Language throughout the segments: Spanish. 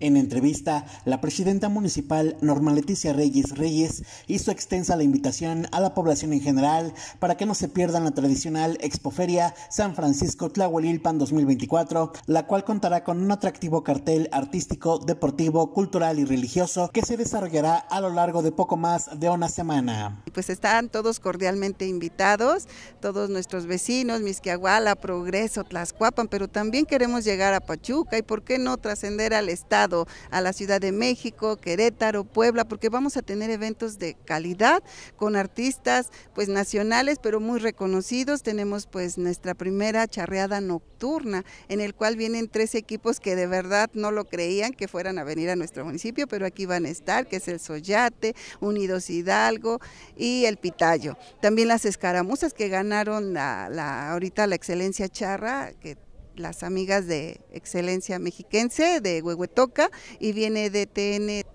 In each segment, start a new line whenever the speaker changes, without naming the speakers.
En entrevista, la presidenta municipal Norma Leticia Reyes Reyes hizo extensa la invitación a la población en general para que no se pierdan la tradicional Expoferia San Francisco Tlahuelilpan 2024, la cual contará con un atractivo cartel artístico, deportivo, cultural y religioso que se desarrollará a lo largo de poco más de una semana.
Pues están todos cordialmente invitados, todos nuestros vecinos, Misquiahuala, Progreso, Tlaxcuapan, pero también queremos llegar a Pachuca y por qué no trascender al estado a la Ciudad de México, Querétaro, Puebla, porque vamos a tener eventos de calidad con artistas pues nacionales, pero muy reconocidos. Tenemos pues nuestra primera charreada nocturna, en el cual vienen tres equipos que de verdad no lo creían que fueran a venir a nuestro municipio, pero aquí van a estar, que es el Soyate, Unidos Hidalgo y el Pitayo. También las escaramuzas que ganaron la, ahorita la excelencia charra, que las amigas de Excelencia Mexiquense de Huehuetoca y viene de TN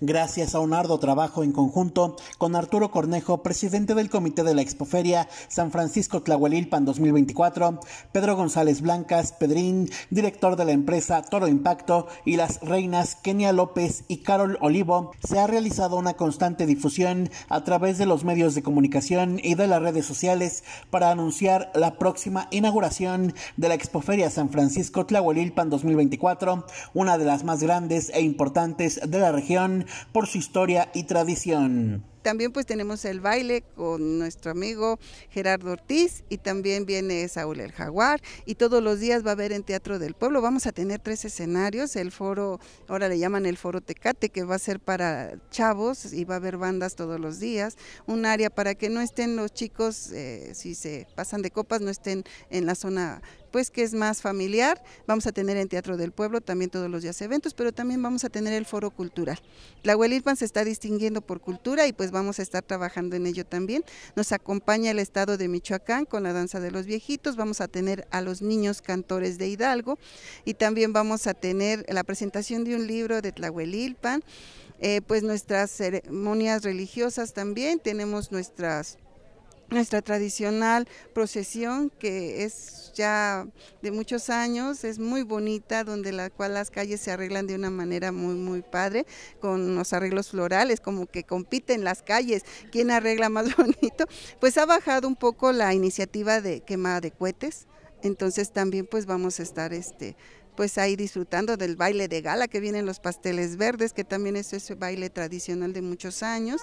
Gracias a un arduo trabajo en conjunto con Arturo Cornejo, presidente del Comité de la Expoferia San Francisco Tlahuelilpan 2024, Pedro González Blancas, Pedrín, director de la empresa Toro Impacto y las reinas Kenia López y Carol Olivo, se ha realizado una constante difusión a través de los medios de comunicación y de las redes sociales para anunciar la próxima inauguración de la Expoferia San Francisco Tlahuelilpan 2024, una de las más grandes e importantes de la región por su historia y tradición.
También pues tenemos el baile con nuestro amigo Gerardo Ortiz y también viene Saúl el Jaguar y todos los días va a haber en Teatro del Pueblo. Vamos a tener tres escenarios, el foro, ahora le llaman el foro Tecate, que va a ser para chavos y va a haber bandas todos los días, un área para que no estén los chicos, eh, si se pasan de copas, no estén en la zona después pues, que es más familiar, vamos a tener en Teatro del Pueblo también todos los días eventos, pero también vamos a tener el foro cultural. La se está distinguiendo por cultura y pues vamos a estar trabajando en ello también. Nos acompaña el estado de Michoacán con la danza de los viejitos, vamos a tener a los niños cantores de Hidalgo y también vamos a tener la presentación de un libro de Tlahuelilpan, eh, pues nuestras ceremonias religiosas también, tenemos nuestras nuestra tradicional procesión que es ya de muchos años, es muy bonita, donde la cual las calles se arreglan de una manera muy muy padre con los arreglos florales, como que compiten las calles, quién arregla más bonito. Pues ha bajado un poco la iniciativa de quemada de cohetes, entonces también pues vamos a estar este pues ahí disfrutando del baile de gala que vienen los pasteles verdes, que también es ese baile tradicional de muchos años.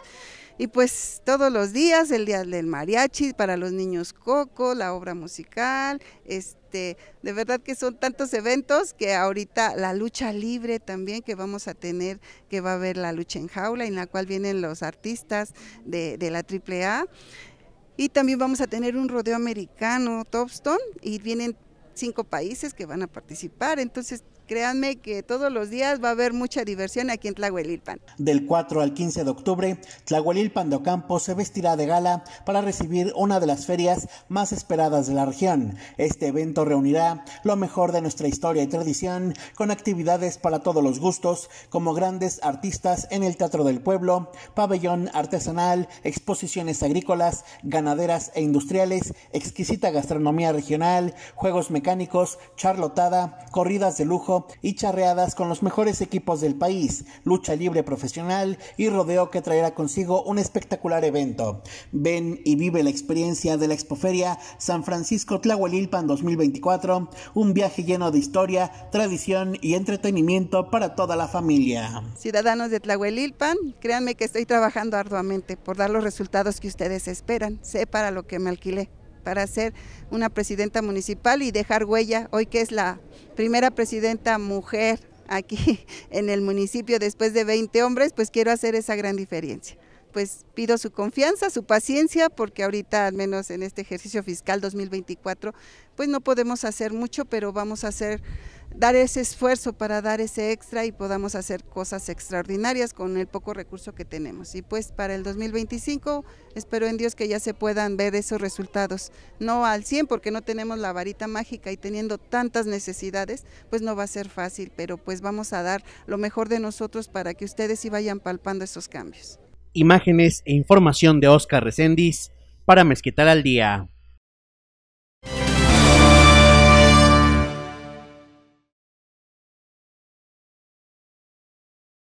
Y pues todos los días, el día del mariachi para los niños Coco, la obra musical, este, de verdad que son tantos eventos que ahorita la lucha libre también que vamos a tener, que va a haber la lucha en jaula, en la cual vienen los artistas de, de la AAA. Y también vamos a tener un rodeo americano, Topstone, y vienen cinco países que van a participar, entonces Créanme que todos los días va a haber mucha diversión aquí en Tlahuelilpan.
Del 4 al 15 de octubre, Tlahuelilpan de Ocampo se vestirá de gala para recibir una de las ferias más esperadas de la región. Este evento reunirá lo mejor de nuestra historia y tradición con actividades para todos los gustos, como grandes artistas en el Teatro del Pueblo, pabellón artesanal, exposiciones agrícolas, ganaderas e industriales, exquisita gastronomía regional, juegos mecánicos, charlotada, corridas de lujo, y charreadas con los mejores equipos del país, lucha libre profesional y rodeo que traerá consigo un espectacular evento. Ven y vive la experiencia de la Expoferia San Francisco Tlahuelilpan 2024, un viaje lleno de historia, tradición y entretenimiento para toda la familia.
Ciudadanos de Tlahuelilpan, créanme que estoy trabajando arduamente por dar los resultados que ustedes esperan. Sé para lo que me alquilé para ser una presidenta municipal y dejar huella, hoy que es la primera presidenta mujer aquí en el municipio después de 20 hombres, pues quiero hacer esa gran diferencia pues pido su confianza, su paciencia, porque ahorita, al menos en este ejercicio fiscal 2024, pues no podemos hacer mucho, pero vamos a hacer, dar ese esfuerzo para dar ese extra y podamos hacer cosas extraordinarias con el poco recurso que tenemos. Y pues para el 2025 espero en Dios que ya se puedan ver esos resultados, no al 100 porque no tenemos la varita mágica y teniendo tantas necesidades, pues no va a ser fácil, pero pues vamos a dar lo mejor de nosotros para que ustedes sí vayan palpando esos cambios
imágenes e información de Oscar Recendis para mezquitar al Día.